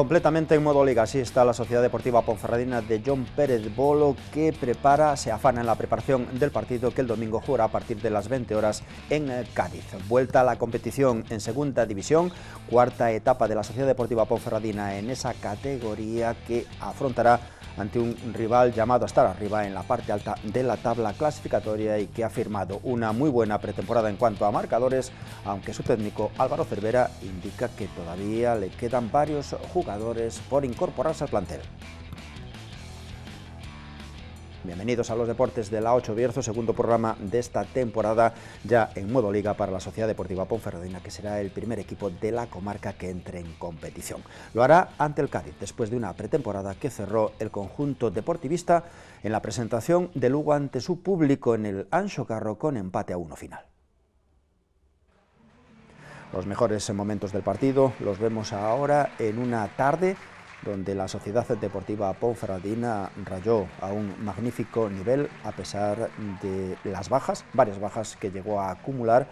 Completamente en modo liga, así está la Sociedad Deportiva Ponferradina de John Pérez Bolo que prepara, se afana en la preparación del partido que el domingo jugará a partir de las 20 horas en eh, Cádiz. Vuelta a la competición en segunda división, cuarta etapa de la Sociedad Deportiva Ponferradina en esa categoría que afrontará ante un rival llamado a estar arriba en la parte alta de la tabla clasificatoria y que ha firmado una muy buena pretemporada en cuanto a marcadores, aunque su técnico Álvaro Cervera indica que todavía le quedan varios jugadores por incorporarse al plantel. Bienvenidos a los deportes de la 8 Bierzo, segundo programa de esta temporada ya en modo liga para la Sociedad Deportiva Ponferradina, que será el primer equipo de la comarca que entre en competición. Lo hará ante el Cádiz, después de una pretemporada que cerró el conjunto deportivista en la presentación de Lugo ante su público en el Ancho Carro con empate a uno final. Los mejores momentos del partido los vemos ahora en una tarde donde la Sociedad Deportiva Ponferradina rayó a un magnífico nivel a pesar de las bajas, varias bajas que llegó a acumular,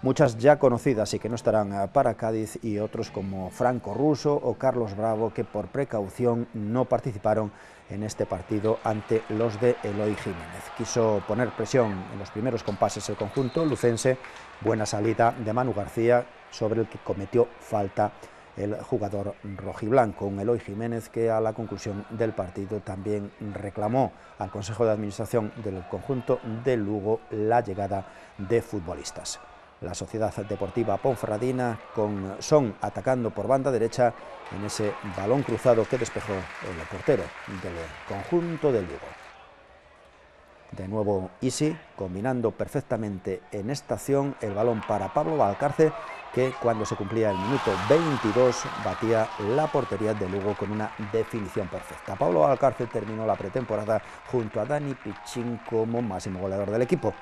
muchas ya conocidas y que no estarán para Cádiz y otros como Franco Russo o Carlos Bravo que por precaución no participaron en este partido ante los de Eloy Jiménez. Quiso poner presión en los primeros compases el conjunto lucense buena salida de Manu García sobre el que cometió falta el jugador rojiblanco, un Eloy Jiménez que a la conclusión del partido también reclamó al Consejo de Administración del conjunto de Lugo la llegada de futbolistas. La Sociedad Deportiva Ponferradina con Son atacando por banda derecha en ese balón cruzado que despejó el portero del conjunto de Lugo. De nuevo Isi, combinando perfectamente en acción el balón para Pablo Alcarce que cuando se cumplía el minuto 22 batía la portería de Lugo con una definición perfecta. Pablo Valcarce terminó la pretemporada junto a Dani Pichín como máximo goleador del equipo.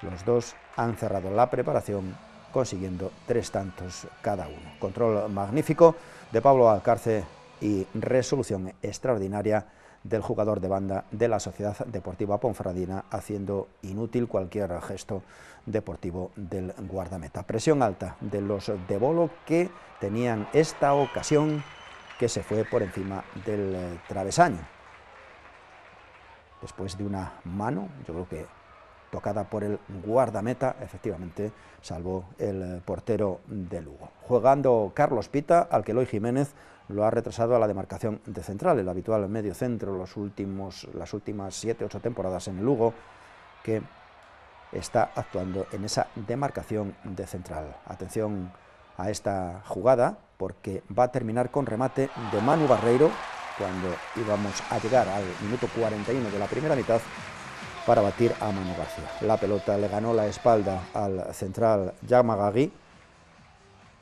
Los dos han cerrado la preparación consiguiendo tres tantos cada uno. Control magnífico de Pablo Alcarce y resolución extraordinaria del jugador de banda de la Sociedad Deportiva Ponfradina, haciendo inútil cualquier gesto deportivo del guardameta. Presión alta de los de Bolo que tenían esta ocasión que se fue por encima del eh, travesaño. Después de una mano, yo creo que tocada por el guardameta, efectivamente, salvó el portero de Lugo. Jugando Carlos Pita, al que Eloy Jiménez lo ha retrasado a la demarcación de central, el habitual medio centro, las últimas 7 ocho temporadas en el Lugo, que está actuando en esa demarcación de central. Atención a esta jugada, porque va a terminar con remate de Manu Barreiro, cuando íbamos a llegar al minuto 41 de la primera mitad, para batir a Manu García. La pelota le ganó la espalda al central Yamagagui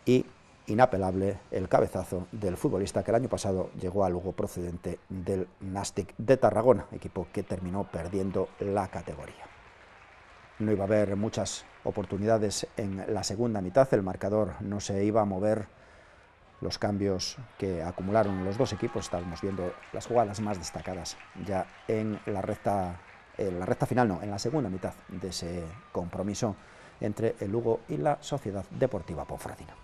y inapelable el cabezazo del futbolista que el año pasado llegó a Lugo procedente del Nastic de Tarragona, equipo que terminó perdiendo la categoría. No iba a haber muchas oportunidades en la segunda mitad, el marcador no se iba a mover los cambios que acumularon los dos equipos, estábamos viendo las jugadas más destacadas ya en la recta en la recta final, no, en la segunda mitad de ese compromiso entre el Lugo y la Sociedad Deportiva Ponferradina.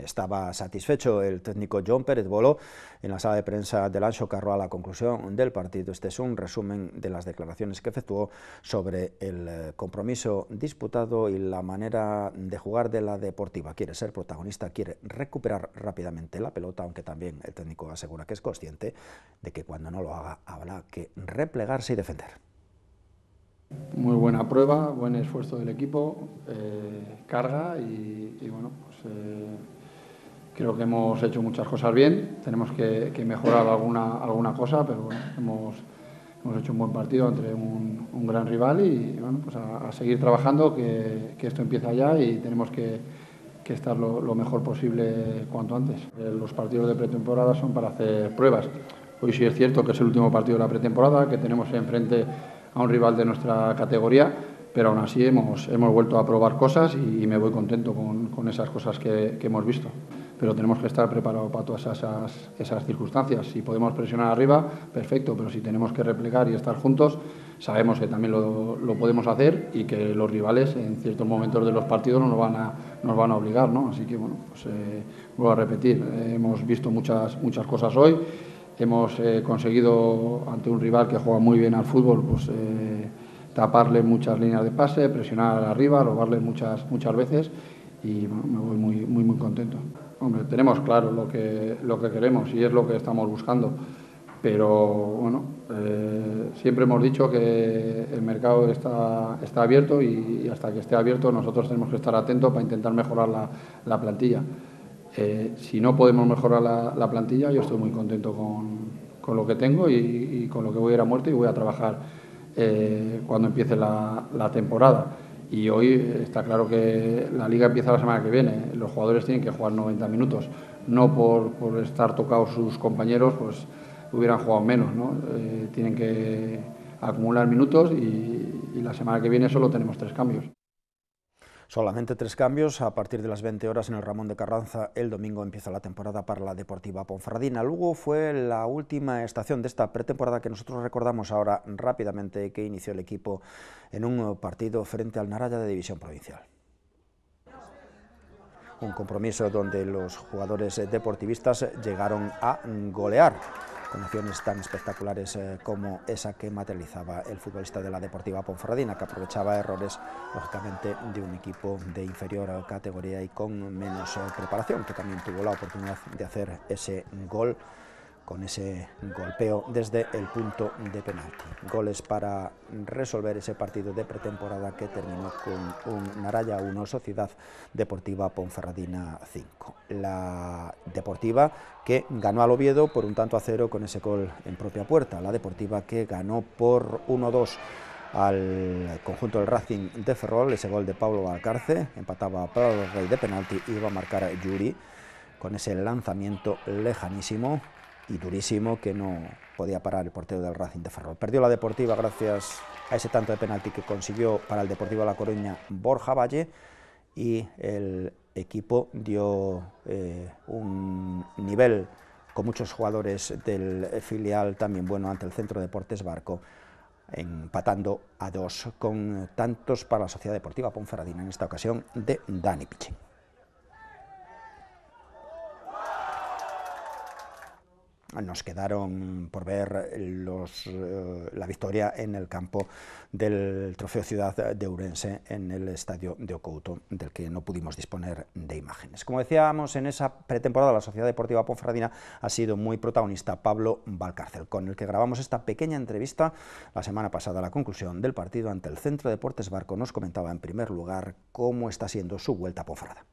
Estaba satisfecho el técnico John Pérez Bolo en la sala de prensa del Ancho Carro a la conclusión del partido. Este es un resumen de las declaraciones que efectuó sobre el eh, compromiso disputado y la manera de jugar de la deportiva. Quiere ser protagonista, quiere recuperar rápidamente la pelota, aunque también el técnico asegura que es consciente de que cuando no lo haga habrá que replegarse y defender. Muy buena prueba, buen esfuerzo del equipo, eh, carga y, bueno, pues... Eh, Creo que hemos hecho muchas cosas bien, tenemos que, mejorar alguna, alguna cosa, pero hemos, hecho un buen partido entre un, gran rival y pues a, seguir trabajando, que, esto empieza ya y tenemos que, estar lo, mejor posible cuanto antes. Eh, los partidos de pretemporada son para hacer pruebas. Hoy sí es cierto que es el último partido de la pretemporada, que tenemos enfrente a un rival de nuestra categoría, pero aún así hemos, vuelto a probar cosas y, me voy contento con, esas cosas que hemos visto pero tenemos que estar preparados para todas esas, circunstancias. Si podemos presionar arriba, perfecto, pero si tenemos que replegar y estar juntos, sabemos que también lo, podemos hacer y que los rivales en ciertos momentos de los partidos nos van a, nos van a obligar. ¿no? Así que, bueno, pues, eh, vuelvo a repetir, hemos visto muchas, muchas cosas hoy hemos eh, conseguido ante un rival que juega muy bien al fútbol, pues eh, taparle muchas líneas de pase, presionar arriba, robarle muchas muchas veces y me voy muy muy muy contento tenemos claro lo que, queremos y es lo que estamos buscando. Pero bueno, eh, siempre hemos dicho que el mercado está, abierto y, hasta que esté abierto nosotros tenemos que estar atentos para intentar mejorar la, plantilla. Eh, si no podemos mejorar la, plantilla, yo estoy muy contento con, lo que tengo y, con lo que voy a ir a muerte y voy a trabajar eh, cuando empiece la temporada y hoy está claro que la liga empieza la semana que viene. Los jugadores tienen que jugar 90 minutos, no por, estar tocados sus compañeros, pues hubieran jugado menos. ¿no? Eh, tienen que acumular minutos y la semana que viene solo tenemos tres cambios. Solamente tres cambios. A partir de las 20 horas en el Ramón de Carranza, el domingo empieza la temporada para la Deportiva Ponferradina. Lugo fue la última estación de esta pretemporada que nosotros recordamos ahora rápidamente que inició el equipo en un partido frente al Naraya de División Provincial un compromiso donde los jugadores deportivistas llegaron a golear con acciones tan espectaculares eh, como esa que materializaba el futbolista de la Deportiva Ponferradina, que aprovechaba errores, lógicamente, de un equipo de inferior categoría y con menos eh, preparación, que también tuvo la oportunidad de hacer ese gol con ese golpeo desde el punto de penalti. Goles para resolver ese partido de pretemporada que terminó con un Naraya 1, Sociedad Deportiva Ponferradina 5. La Deportiva que ganó al Oviedo por un tanto a cero con ese gol en propia puerta. La Deportiva que ganó por 1-2 al conjunto del Racing de Ferrol, ese gol de Pablo Alcarce, empataba Pablo Rey de penalti y iba a marcar a Yuri con ese lanzamiento lejanísimo y durísimo que no podía parar el portero del Racing de Ferrol. Perdió la Deportiva gracias a ese tanto de penalti que consiguió para el Deportivo de La Coruña Borja Valle y el equipo dio eh, un nivel con muchos jugadores del filial también bueno ante el Centro de Deportes Barco, empatando a dos con tantos para la Sociedad Deportiva Ponferradina, en esta ocasión de Dani Pichín. nos quedaron por ver eh, la victoria en el campo del Trofeo Ciudad de Urense en el estadio de Ocouto, del que no pudimos disponer de imágenes. Como decíamos, en esa pretemporada la Sociedad Deportiva Ponferradina ha sido muy protagonista Pablo Valcárcel, con el que grabamos esta pequeña entrevista la semana pasada a la conclusión del partido ante el Centro Deportes Barco. Nos comentaba en primer lugar cómo está siendo su vuelta a Ponferrada.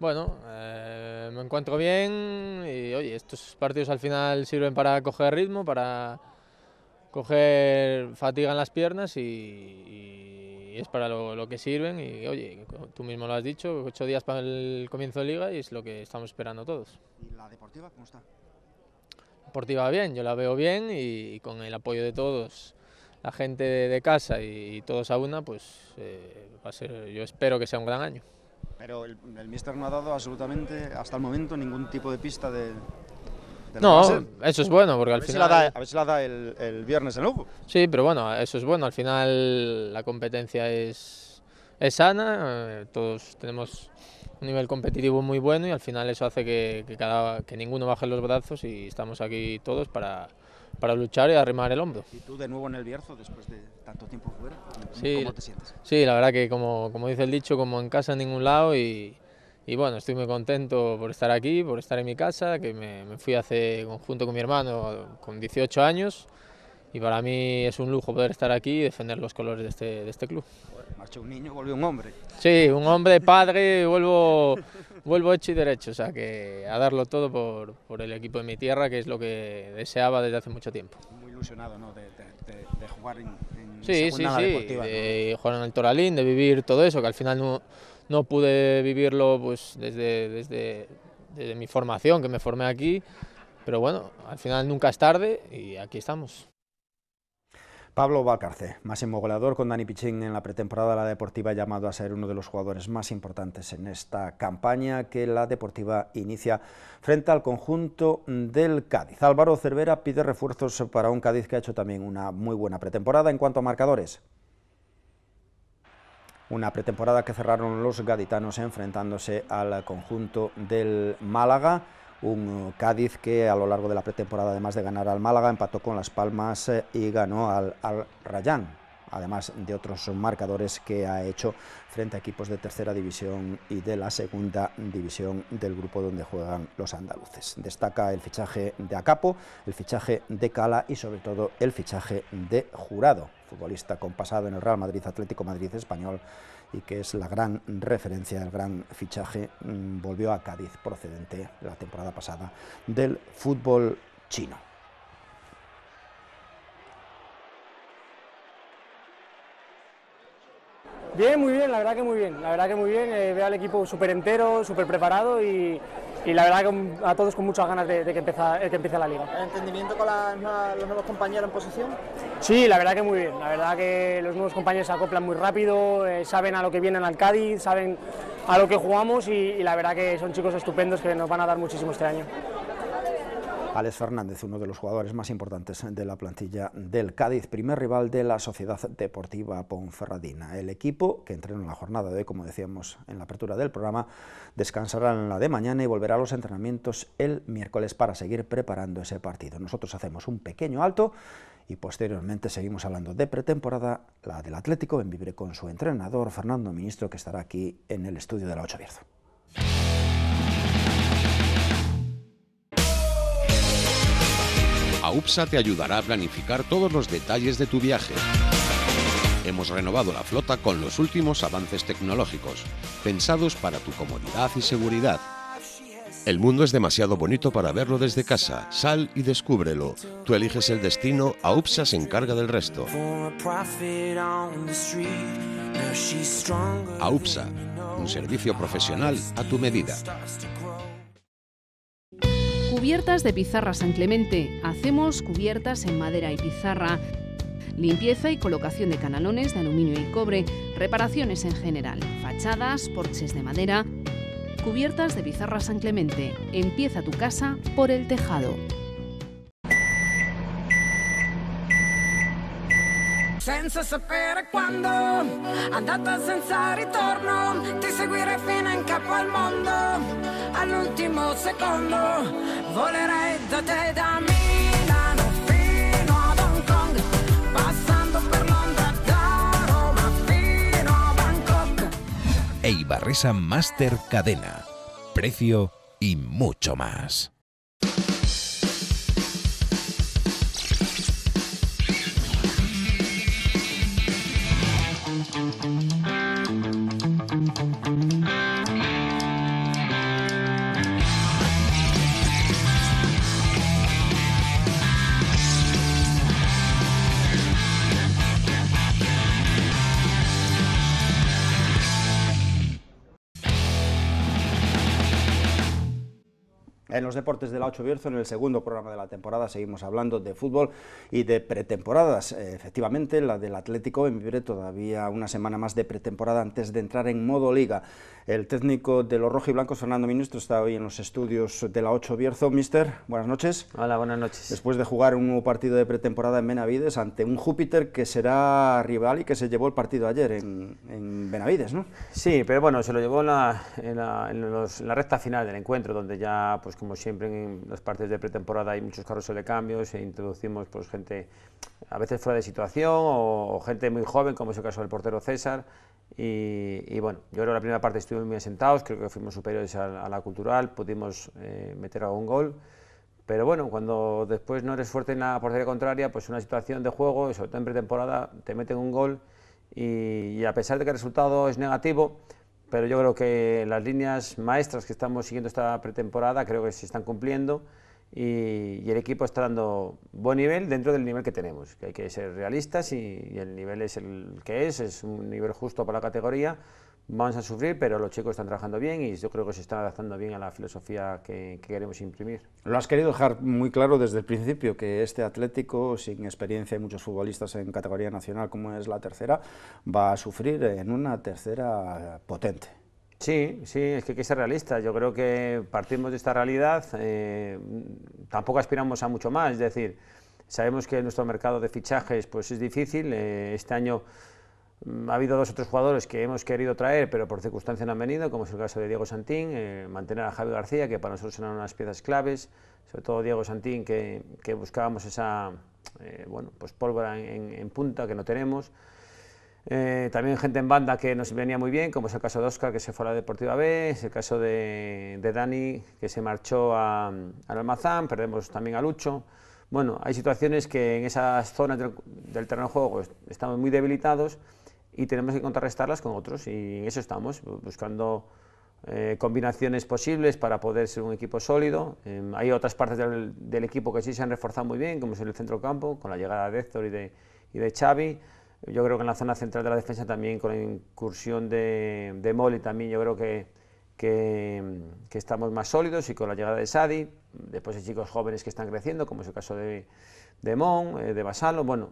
Bueno, eh, me encuentro bien y oye, estos partidos al final sirven para coger ritmo, para coger fatiga en las piernas y, es para lo, que sirven y oye, tú mismo lo has dicho, ocho días para el comienzo de liga y es lo que estamos esperando todos. ¿Y la deportiva cómo está? deportiva bien, yo la veo bien y, con el apoyo de todos la gente de, casa y, todos a una, pues eh, va a ser, yo espero que sea un gran año. Pero el, el míster no ha dado absolutamente, hasta el momento, ningún tipo de pista de, no, eso es bueno, porque al final. a ver si la da el, el viernes en ojo. Sí, pero bueno, eso es bueno. Al final la competencia es, es sana, eh, todos tenemos un nivel competitivo muy bueno y al final eso hace que, que, que ninguno baje los brazos y estamos aquí todos para, para luchar y arrimar el hombro. ¿Y tú de nuevo en el Bierzo después de tanto tiempo fuera? ¿Cómo, sí, te sientes? Sí, la verdad que como, como dice el dicho, como en casa en ningún lado y, y bueno, estoy muy contento por estar aquí, por estar en mi casa, que me, me fui hace, junto con mi hermano, con 18 años y para mí es un lujo poder estar aquí y defender los colores de este, de este club. Marchó un niño, vuelve un hombre. Sí, un hombre, padre, vuelvo, vuelvo hecho y derecho, o sea que a darlo todo por, el equipo de mi tierra, que es lo que deseaba desde hace mucho tiempo. Muy ilusionado, ¿no? De, jugar en, en sí, deportiva. de jugar en el Toralín, de vivir todo eso, que al final no, pude vivirlo pues, desde, desde mi formación, que me formé aquí, pero bueno, al final nunca es tarde y aquí estamos. Pablo Valcarce, máximo goleador con Dani Pichín en la pretemporada de la Deportiva, llamado a ser uno de los jugadores más importantes en esta campaña que la Deportiva inicia frente al conjunto del Cádiz. Álvaro Cervera pide refuerzos para un Cádiz que ha hecho también una muy buena pretemporada en cuanto a marcadores. Una pretemporada que cerraron los gaditanos enfrentándose al conjunto del Málaga un eh, Cádiz que a lo largo de la pretemporada, además de ganar al Málaga, empató con Las Palmas eh, y ganó al, al Rayán, además de otros marcadores que ha hecho frente a equipos de tercera división y de la segunda división del grupo donde juegan los andaluces. Destaca el fichaje de Acapo, el fichaje de Cala y sobre todo el fichaje de Jurado, futbolista compasado en el Real Madrid, Atlético Madrid español y que es la gran referencia, el gran fichaje, mm, volvió a Cádiz procedente la temporada pasada del fútbol chino. Bien, muy bien, la verdad que muy bien, la verdad que muy bien, eh, veo al equipo súper entero, súper preparado y, la verdad que a todos con muchas ganas de, que, empiece la liga. ¿El entendimiento con los nuevos compañeros en posición? Sí, la verdad que muy bien. La verdad que los nuevos compañeros se acoplan muy rápido, eh, saben a lo que vienen al Cádiz, saben a lo que jugamos y, la verdad que son chicos estupendos que nos van a dar muchísimo este año. Alex Fernández, uno de los jugadores más importantes de la plantilla del Cádiz, primer rival de la Sociedad Deportiva Ponferradina. El equipo que entrenó en la jornada de hoy, como decíamos en la apertura del programa, descansará en la de mañana y volverá a los entrenamientos el miércoles para seguir preparando ese partido. Nosotros hacemos un pequeño alto y posteriormente seguimos hablando de pretemporada, la del Atlético en Vibre con su entrenador Fernando Ministro que estará aquí en el estudio de la 8 A AUPSA te ayudará a planificar todos los detalles de tu viaje. Hemos renovado la flota con los últimos avances tecnológicos, pensados para tu comodidad y seguridad el mundo es demasiado bonito para verlo desde casa. Sal y descúbrelo. Tú eliges el destino, AUPSA se encarga del resto. AUPSA, un servicio profesional a tu medida. Cubiertas de pizarra San Clemente. Hacemos cubiertas en madera y pizarra limpieza y colocación de canalones de aluminio y cobre, reparaciones en general, fachadas, porches de madera, cubiertas de Bizarra San Clemente. Empieza tu casa por el tejado. senza sapere quando andata senza ritorno ti seguire fino in capo al mondo all'ultimo secondo volerei da te da me Manresa Master Cadena. Precio y mucho más. deportes de la 8 Bierzo. En el segundo programa de la temporada seguimos hablando de fútbol y de pretemporadas. Eh, efectivamente, la del Atlético en vibre todavía una semana más de pretemporada antes de entrar en modo liga. El técnico de los rojiblancos, Fernando Ministro, está hoy en los estudios de la 8 Bierzo. Mister, buenas noches. Hola, buenas noches. Después de jugar un nuevo partido de pretemporada en Benavides ante un Júpiter que será rival y que se llevó el partido ayer en, Benavides, ¿no? Sí, pero bueno, se lo llevó en la, la recta final del encuentro, donde ya, pues como siempre, siempre en las partes de pretemporada hay muchos carros de cambios e introducimos pues, gente a veces fuera de situación o, gente muy joven, como es el caso del portero César. Y, bueno, yo creo la primera parte estuvimos muy sentados creo que fuimos superiores a, la cultural, pudimos eh, meter algún gol. Pero bueno, cuando después no eres fuerte en la portería contraria, pues una situación de juego, sobre todo en pretemporada, te meten un gol y a pesar de que el resultado es negativo, pero yo creo que las líneas maestras que estamos siguiendo esta pretemporada creo que se están cumpliendo y, el equipo está dando buen nivel dentro del nivel que tenemos, que hay que ser realistas y el nivel es el que es, es un nivel justo para la categoría, vamos a sufrir, pero los chicos están trabajando bien y yo creo que se están adaptando bien a la filosofía que, queremos imprimir. Lo has querido dejar muy claro desde el principio, que este Atlético, sin experiencia y muchos futbolistas en categoría nacional como es la tercera, va a sufrir en una tercera potente. Sí, sí, es que hay que ser realista. Yo creo que partimos de esta realidad, eh, tampoco aspiramos a mucho más, es decir, sabemos que nuestro mercado de fichajes pues, es difícil, eh, este año Mm, ha habido dos otros jugadores que hemos querido traer, pero por circunstancia no han venido, como es el caso de Diego Santín, eh, mantener a Javi García, que para nosotros eran unas piezas claves, sobre todo Diego Santín, que, buscábamos esa eh, bueno, pues pólvora en, punta que no tenemos. Eh, también gente en banda que nos venía muy bien, como es el caso de Oscar, que se fue a la Deportiva B, es el caso de, Dani, que se marchó al Almazán, perdemos también a Lucho. Bueno, hay situaciones que en esas zonas del, del terreno de juego estamos muy debilitados y tenemos que contrarrestarlas con otros y en eso estamos, buscando eh, combinaciones posibles para poder ser un equipo sólido. Em, hay otras partes del, equipo que sí se han reforzado muy bien, como es el centro campo, con la llegada de Héctor y de, y de Xavi. Yo creo que en la zona central de la defensa también, con la incursión de, de Moli también, yo creo que, que, que estamos más sólidos y con la llegada de Sadi. Después hay chicos jóvenes que están creciendo, como es el caso de de Mon, eh, de Basalo, bueno,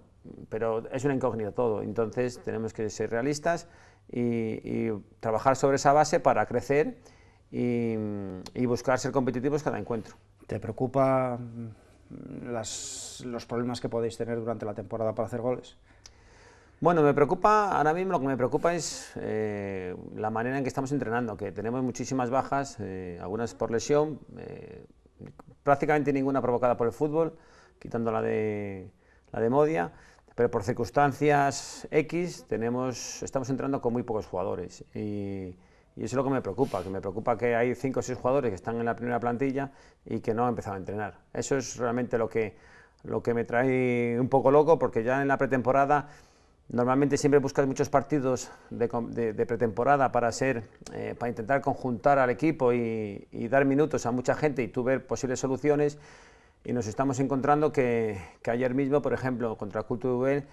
pero es una incógnita todo, entonces tenemos que ser realistas y, trabajar sobre esa base para crecer y, buscar ser competitivos cada encuentro. ¿Te preocupa mm, los problemas que podéis tener durante la temporada para hacer goles? Bueno, me preocupa, ahora mismo lo que me preocupa es eh, la manera en que estamos entrenando, que tenemos muchísimas bajas, eh, algunas por lesión, prácticamente ninguna provocada por el fútbol, quitando la de, la de Modia, pero por circunstancias X tenemos, estamos entrando con muy pocos jugadores y, eso es lo que me preocupa, que me preocupa que hay cinco o seis jugadores que están en la primera plantilla y que no han empezado a entrenar. Eso es realmente lo que, lo que me trae un poco loco porque ya en la pretemporada normalmente siempre buscas muchos partidos de, pretemporada para, ser, eh, para intentar conjuntar al equipo y, y dar minutos a mucha gente y tú ver posibles soluciones y nos estamos encontrando que, que ayer mismo, por ejemplo, contra Cultura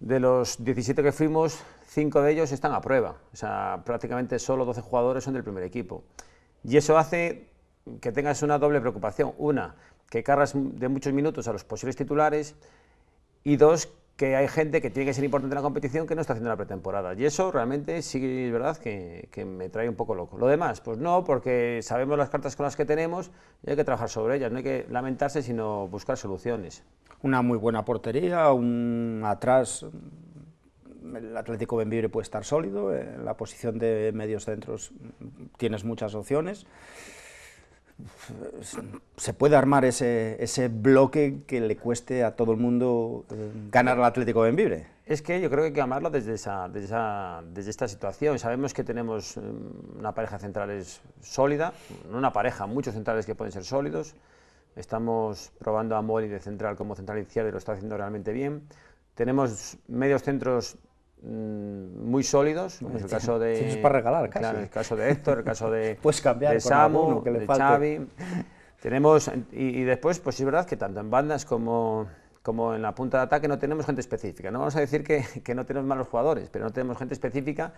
de los 17 que fuimos, 5 de ellos están a prueba. O sea, prácticamente solo 12 jugadores son del primer equipo. Y eso hace que tengas una doble preocupación. Una, que cargas de muchos minutos a los posibles titulares y dos, que hay gente que tiene que ser importante en la competición que no está haciendo la pretemporada. Y eso realmente sí es verdad que, me trae un poco loco. Lo demás, pues no, porque sabemos las cartas con las que tenemos y hay que trabajar sobre ellas. No hay que lamentarse, sino buscar soluciones. Una muy buena portería, un atrás. El Atlético Benvibre puede estar sólido, en la posición de medios centros tienes muchas opciones se puede armar ese, ese, bloque que le cueste a todo el mundo eh, ganar al Atlético de Benvibre. Es que yo creo que hay que amarlo desde, esa, desde, esa, desde esta situación. Sabemos que tenemos mm, una pareja centrales sólida, no una pareja, muchos centrales que pueden ser sólidos. Estamos probando a Mori de central como central inicial y lo está haciendo realmente bien. Tenemos medios centros Mm, muy sólidos, como es el caso de... para regalar, el caso de Héctor, el caso de, pues cambiar Samu, Xavi. Tenemos, y, después, pues es verdad que tanto en bandas como, como en la punta de ataque no tenemos gente específica. No vamos a decir que, que no tenemos malos jugadores, pero no tenemos gente específica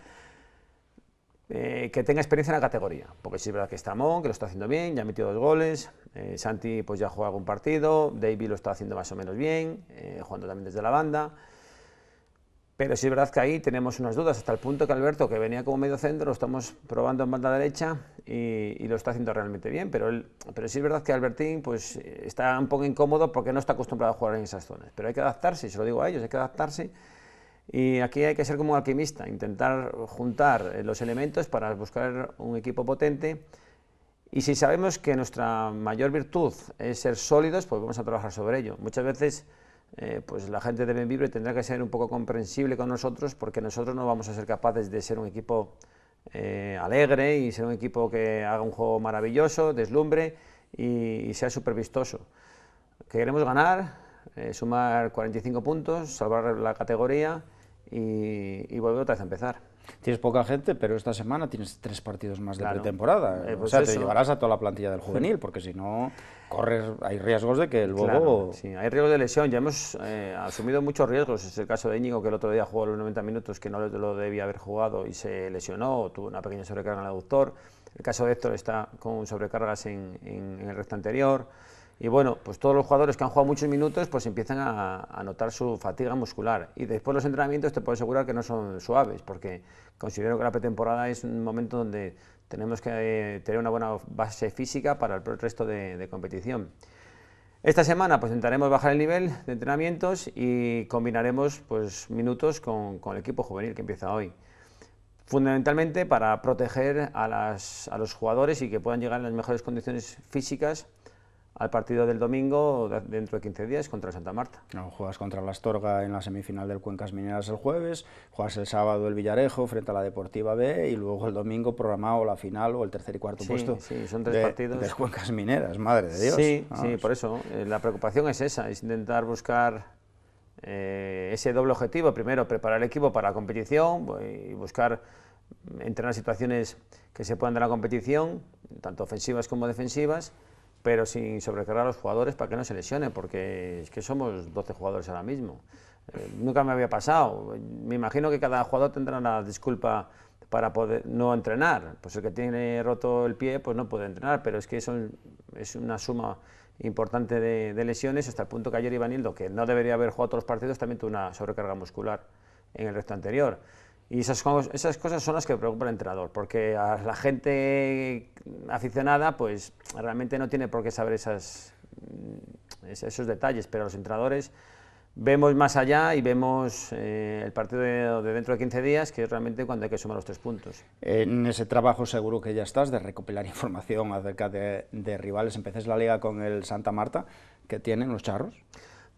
eh, que tenga experiencia en la categoría. Porque sí es verdad que está Mon, que lo está haciendo bien, ya ha metido dos goles. Eh, Santi pues ya juega algún partido, David lo está haciendo más o menos bien, eh, jugando también desde la banda. Pero sí es verdad que ahí tenemos unas dudas, hasta el punto que Alberto, que venía como medio centro, lo estamos probando en banda derecha y, lo está haciendo realmente bien. Pero, sí es verdad que Albertín pues, está un poco incómodo porque no está acostumbrado a jugar en esas zonas. Pero hay que adaptarse, se lo digo a ellos, hay que adaptarse. Y aquí hay que ser como un alquimista, intentar juntar eh, los elementos para buscar un equipo potente. Y si sabemos que nuestra mayor virtud es ser sólidos, pues vamos a trabajar sobre ello. Muchas veces eh, pues la gente de Benvibre tendrá que ser un poco comprensible con nosotros porque nosotros no vamos a ser capaces de ser un equipo eh, alegre y ser un equipo que haga un juego maravilloso, deslumbre y, sea súper vistoso. Queremos ganar, eh, sumar 45 puntos, salvar la categoría y, y volver otra vez a empezar. Tienes poca gente, pero esta semana tienes tres partidos más de pretemporada. Eh, pues o sea, te llevarás a toda la plantilla del juvenil, porque si no, corres, hay riesgos de que luego... sí, hay riesgos de lesión. Ya hemos eh, asumido muchos riesgos. Es el caso de Íñigo, que el otro día jugó los 90 minutos, que no lo debía haber jugado y se lesionó, o tuvo una pequeña sobrecarga en el aductor. El caso de Héctor está con sobrecargas en, en el resto anterior. Y bueno, pues todos los jugadores que han jugado muchos minutos, pues empiezan a, notar su fatiga muscular. Y después los entrenamientos te puedo asegurar que no son suaves, porque considero que la pretemporada es un momento donde tenemos que eh, tener una buena base física para el resto de, competición. Esta semana pues intentaremos bajar el nivel de entrenamientos y combinaremos pues minutos con, el equipo juvenil que empieza hoy fundamentalmente para proteger a, a, los jugadores y que puedan llegar en las mejores condiciones físicas al partido del domingo dentro de 15 días contra Santa Marta. No, juegas contra la Astorga en la semifinal del Cuencas Mineras el jueves, juegas el sábado el Villarejo frente a la Deportiva B y luego el domingo programado la final o el tercer y cuarto puesto. Sí, son tres partidos. Del Cuencas Mineras, madre de Dios. Sí, ah, sí, por eso eh, la preocupación es esa, es intentar buscar eh, ese doble objetivo. Primero, preparar el equipo para la competición y buscar mm, entrenar situaciones que se puedan dar a la competición, tanto ofensivas como defensivas pero sin sobrecargar a los jugadores para que no se lesione, porque es que somos 12 jugadores ahora mismo. Eh, nunca me había pasado. Me imagino que cada jugador tendrá una disculpa para poder no entrenar. Pues el que tiene roto el pie, pues no puede entrenar, pero es que eso es una suma importante de, lesiones, hasta el punto que ayer Ivanildo, que no debería haber jugado todos los partidos, también tuvo una sobrecarga muscular en el resto anterior. Y esas, cosas son las que preocupan al entrenador, porque a la gente aficionada pues realmente no tiene por qué saber esas, mm, esos detalles, pero los entrenadores vemos más allá y vemos eh, el partido de, dentro de 15 días, que es realmente cuando hay que sumar los tres puntos. En ese trabajo seguro que ya estás de recopilar información acerca de, rivales. ¿Empecéis la liga con el Santa Marta, que tienen los charros.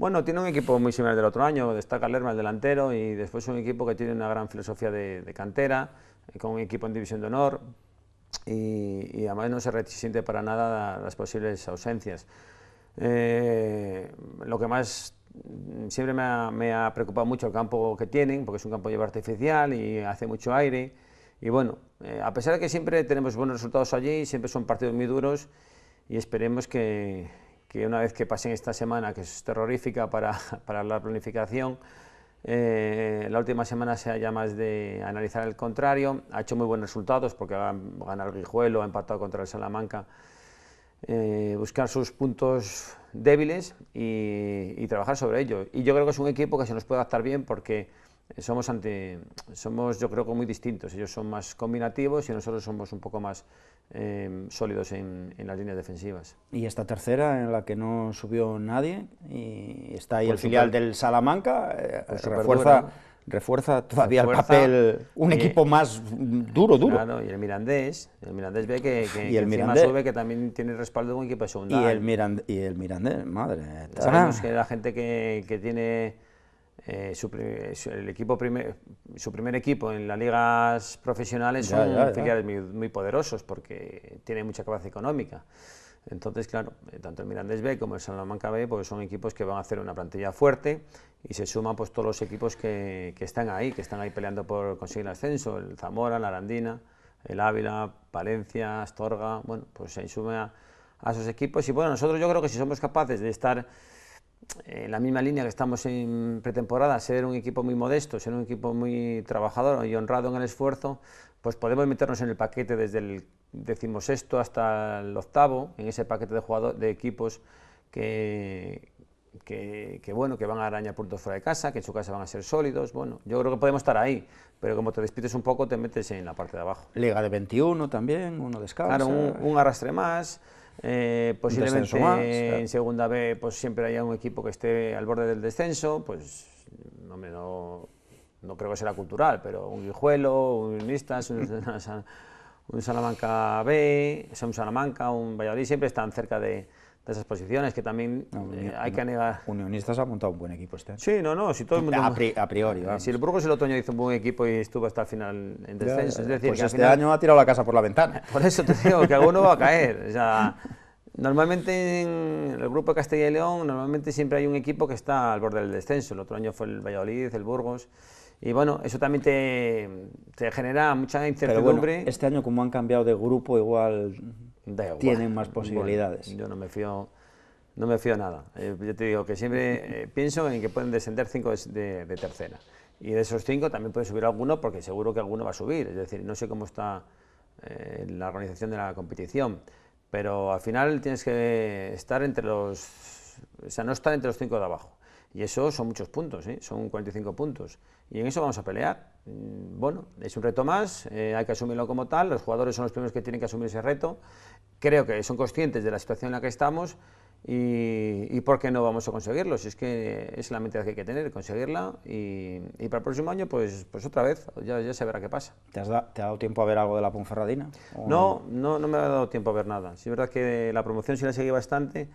Bueno, tiene un equipo muy similar del otro año, destaca Lerma el delantero y después un equipo que tiene una gran filosofía de, cantera, eh, con un equipo en división de honor y, además no se resiente para nada las posibles ausencias. Eh, lo que más siempre me ha, preocupado mucho el campo que tienen, porque es un campo lleva artificial y hace mucho aire. Y bueno, eh, a pesar de que siempre tenemos buenos resultados allí, siempre son partidos muy duros y esperemos que, que una vez que pasen esta semana, que es terrorífica para, la planificación, eh, la última semana se ya más de analizar el contrario. Ha hecho muy buenos resultados porque ha ganado el Guijuelo, ha empatado contra el Salamanca. Eh, buscar sus puntos débiles y, trabajar sobre ello. Y yo creo que es un equipo que se nos puede adaptar bien porque eh, somos, ante, somos yo creo que muy distintos, ellos son más combinativos y nosotros somos un poco más em, sólidos en, las líneas defensivas. Y esta tercera en la que no subió nadie y está ahí el filial del Salamanca, eh, refuerza, todavía el papel, un equipo más duro, duro. Claro, y el Mirandés, el Mirandés ve que, el que también tiene respaldo de un equipo de segunda. Y el, y el Mirandés, madre. Sabemos que la gente que, que tiene eh, su, el equipo primer, su primer equipo en las ligas profesionales son muy, poderosos porque tienen mucha capacidad económica. Entonces, claro, eh, tanto el Mirandés B como el Salamanca B pues son equipos que van a hacer una plantilla fuerte y se suman pues, todos los equipos que, están ahí, que están ahí peleando por conseguir el ascenso, el Zamora, la Arandina, el Ávila, Palencia, Astorga, bueno, pues se suma a esos equipos y bueno, nosotros yo creo que si somos capaces de estar en eh, la misma línea que estamos en pretemporada, ser un equipo muy modesto, ser un equipo muy trabajador y honrado en el esfuerzo, pues podemos meternos en el paquete desde el decimosexto hasta el octavo, en ese paquete de, de equipos que, bueno, que van a arañar puntos fuera de casa, que en su casa van a ser sólidos, bueno, yo creo que podemos estar ahí, pero como te despides un poco te metes en la parte de abajo. Liga de 21 también, uno descansa. Claro, un arrastre más eh, posiblemente en segunda B pues siempre haya un equipo que esté al borde del descenso, pues no, me, no, creo que sea cultural, pero un Guijuelo, un Listas, un, un Salamanca B, un Salamanca, un Valladolid, siempre están cerca de, de esas posiciones que también eh, hay que negar. Unionistas ha montado un buen equipo este. Sí, no, no, si todo el mundo... A, priori, Si el Burgos el otoño hizo un buen equipo y estuvo hasta el final en descenso, es eh, decir... Pues este año ha tirado la casa por la ventana. Por eso te digo que alguno va a caer, o Normalmente en el grupo de Castilla y León, normalmente siempre hay un equipo que está al borde del descenso. El otro año fue el Valladolid, el Burgos. Y bueno, eso también te, te genera mucha incertidumbre. Pero este año como han cambiado de grupo, igual tienen más posibilidades. yo no me fío, no me fío nada. Eh, yo te digo que siempre eh, pienso en que pueden descender cinco de, tercera. Y de esos cinco también puede subir alguno porque seguro que alguno va a subir. Es decir, no sé cómo está eh, la organización de la competición. Pero al final tienes que estar entre los... O sea, no estar entre los cinco de abajo. Y eso son muchos puntos, son 45 puntos. Y en eso vamos a pelear. Eh, bueno, es un reto más, eh, hay que asumirlo como tal, los jugadores son los primeros que tienen que asumir ese reto, creo que son conscientes de la situación en la que estamos y, por qué no vamos a conseguirlo, es que es la mentalidad que hay que tener, conseguirla y, para el próximo año pues, pues otra vez, ya, se verá qué pasa. ¿Te, ha dado tiempo a ver algo de la Ponferradina? No, no, no me ha dado tiempo a ver nada, sí, es verdad que la promoción sí la seguí bastante,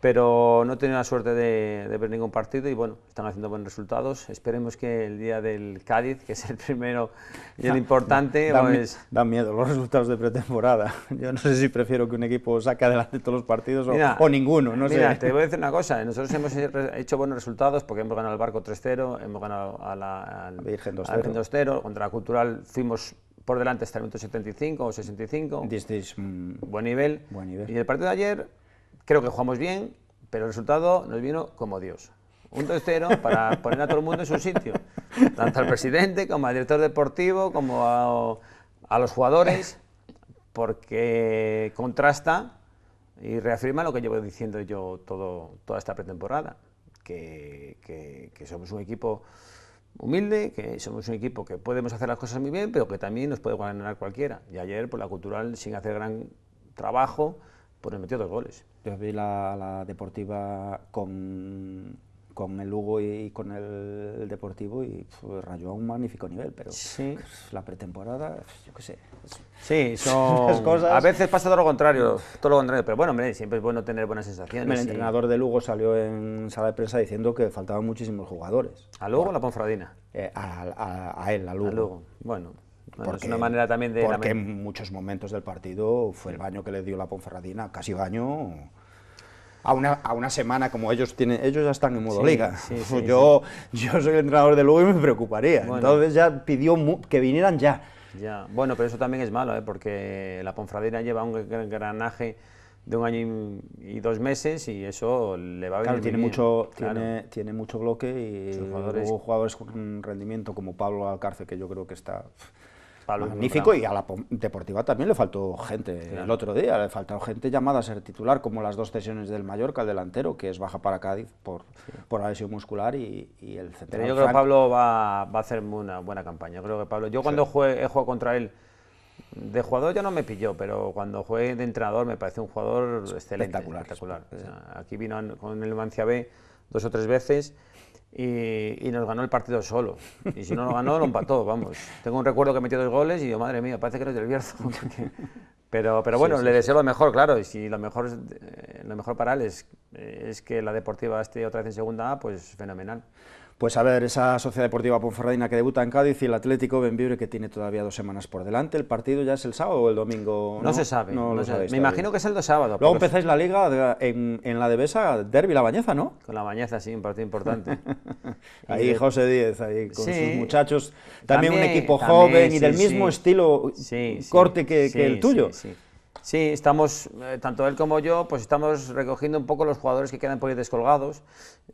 pero no he tenido la suerte de, ver ningún partido y bueno, están haciendo buenos resultados. Esperemos que el día del Cádiz, que es el primero y el importante, dan, pues miedo los resultados de pretemporada. Yo no sé si prefiero que un equipo saque adelante todos los partidos o, ninguno. No mira, te voy a decir una cosa. Nosotros hemos hecho buenos resultados porque hemos ganado al Barco 3-0, hemos ganado a la, al, Virgen 2-0, contra la Cultural fuimos por delante hasta el minuto 75 o 65. Mm, buen nivel. Buen nivel. Y el partido de ayer Creo que jugamos bien, pero el resultado nos vino como Dios. Un 2-0 para poner a todo el mundo en su sitio. Tanto al presidente como al director deportivo, como a, los jugadores, porque contrasta y reafirma lo que llevo diciendo yo todo, toda esta pretemporada, que, somos un equipo humilde, que somos un equipo que podemos hacer las cosas muy bien, pero que también nos puede ganar cualquiera. Y ayer, por la cultural, sin hacer gran trabajo, pues metió dos goles. Yo vi la, Deportiva con, con el Lugo y con el Deportivo y rayó a un magnífico nivel, pero sí. la pretemporada, yo qué sé. Sí, son cosas. A veces pasa todo lo contrario, todo lo contrario, pero bueno, siempre es bueno tener buenas sensaciones. El entrenador de Lugo salió en sala de prensa diciendo que faltaban muchísimos jugadores. ¿A Lugo o a la Ponfradina? Eh, a, a, él, a Lugo. a Lugo. Bueno, porque, manera también de... Porque en muchos momentos del partido fue el baño que le dio la Ponferradina, casi baño... A una, a una semana como ellos tienen, ellos ya están en modo liga. yo, yo soy entrenador de Lugo y me preocuparía. Entonces ya pidió que vinieran ya. Ya, bueno, pero eso también es malo, ¿eh? porque la Ponferradina lleva un granaje de un año y, dos meses y eso le va a venir tiene mucho tiene, tiene, mucho bloque y jugadores. jugadores con rendimiento como Pablo Alcarce que yo creo que está Pablo magnífico y a la Deportiva también le faltó gente el otro día, le faltó gente llamada a ser titular, como las dos sesiones del Mallorca, el delantero, que es baja para Cádiz por, lesión muscular y, el central. yo creo que Pablo va, a hacer una buena campaña, yo creo que Pablo, yo cuando he jugado contra él, de jugador ya no me pilló, pero cuando jugué de entrenador me parece un jugador excelente, espectacular. aquí vino con el Mancia B dos o tres veces eh, y, nos ganó el partido solo. Y si no lo ganó, lo empató, vamos. Tengo un recuerdo que metió dos goles y yo, madre mía, parece que es del Bierzo. pero, pero bueno, le deseo lo mejor, claro. Y si lo mejor, eh, lo mejor para él es, eh, es que la Deportiva esté otra vez en segunda A, pues fenomenal. Pues a ver, esa Sociedad Deportiva Ponferradina que debuta en Cádiz y el Atlético Benvivre que tiene todavía dos semanas por delante. ¿El partido ya es el sábado o el domingo? No, se sabe. No Me imagino que es el de sábado. Luego empezáis la liga en, la de Besa, Derby La Bañeza, ¿no? Con La Bañeza, sí, un partido importante. ahí José Díez, ahí con sus muchachos. También, un equipo joven y del mismo estilo corte que, el tuyo. Sí, estamos, eh, tanto él como yo, pues estamos recogiendo un poco los jugadores que quedan por ahí descolgados.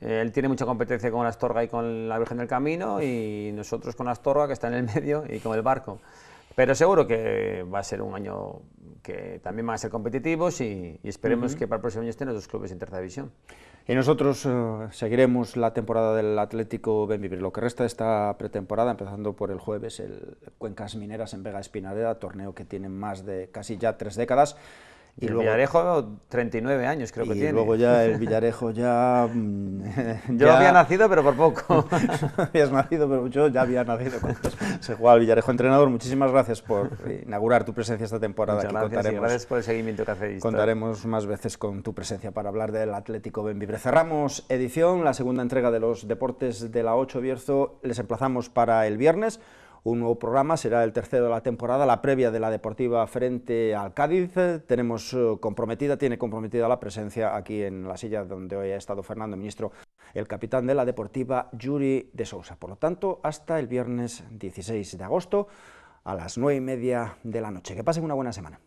Eh, él tiene mucha competencia con Astorga y con la Virgen del Camino y nosotros con Astorga, que está en el medio, y con el barco. Pero seguro que va a ser un año que también va a ser competitivo y, esperemos que para el próximo año estén los dos clubes en tercera división. Y nosotros eh, seguiremos la temporada del Atlético Benvivir, lo que resta de esta pretemporada, empezando por el jueves, el Cuencas Mineras en Vega Espinareda, torneo que tiene más de casi ya tres décadas. Y, el Villarejo, 39 años creo que tiene. Y luego ya el Villarejo ya... Mm, yo había nacido, pero por poco. Habías nacido, pero yo ya había nacido. Se juega el Villarejo, entrenador. Muchísimas gracias por inaugurar tu presencia esta temporada. Muchas gracias, y gracias por el seguimiento que hacéis. Contaremos más veces con tu presencia para hablar del Atlético Benvibre. Cerramos edición, la segunda entrega de los deportes de la 8 Bierzo. Les emplazamos para el viernes un nuevo programa, será el tercero de la temporada, la previa de la Deportiva frente al Cádiz. Tenemos eh, comprometida, tiene comprometida la presencia aquí en la silla donde hoy ha estado Fernando Ministro, el capitán de la Deportiva, Yuri de Sousa. Por lo tanto, hasta el viernes 16 de agosto a las nueve y media de la noche. Que pasen una buena semana.